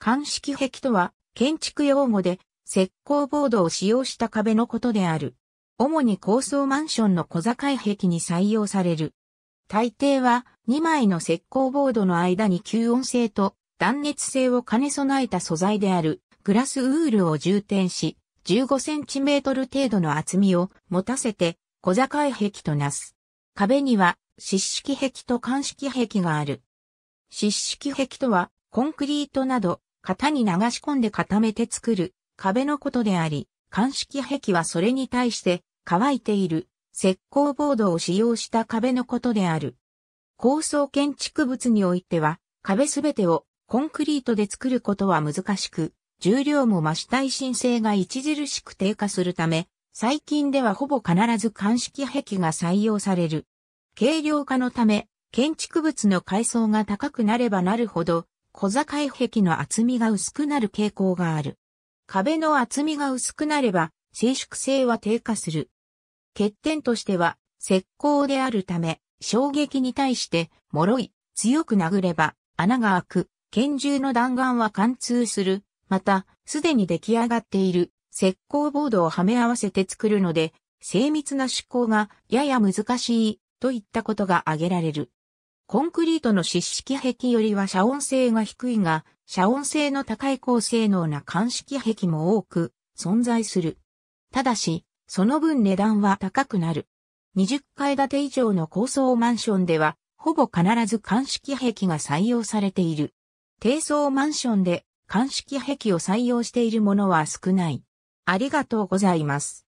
鑑式壁とは、建築用語で、石膏ボードを使用した壁のことである。主に高層マンションの小境壁に採用される。大抵は2枚の石膏ボードの間に吸音性と断熱性を兼ね備えた素材であるグラスウールを充填し、15センチメートル程度の厚みを持たせて小境壁となす。壁には湿式壁と乾式壁がある。湿式壁とはコンクリートなど型に流し込んで固めて作る壁のことであり、鑑識壁はそれに対して乾いている石膏ボードを使用した壁のことである。高層建築物においては壁すべてをコンクリートで作ることは難しく、重量も増し耐震性が著しく低下するため、最近ではほぼ必ず鑑識壁が採用される。軽量化のため、建築物の階層が高くなればなるほど、小坂壁の厚みが薄くなる傾向がある。壁の厚みが薄くなれば、静粛性は低下する。欠点としては、石膏であるため、衝撃に対して、脆い、強く殴れば、穴が開く、拳銃の弾丸は貫通する。また、すでに出来上がっている、石膏ボードをはめ合わせて作るので、精密な思考がやや難しい、といったことが挙げられる。コンクリートの湿式壁よりは遮音性が低いが、遮音性の高い高性能な乾式壁も多く存在する。ただし、その分値段は高くなる。20階建て以上の高層マンションでは、ほぼ必ず乾式壁が採用されている。低層マンションで乾式壁を採用しているものは少ない。ありがとうございます。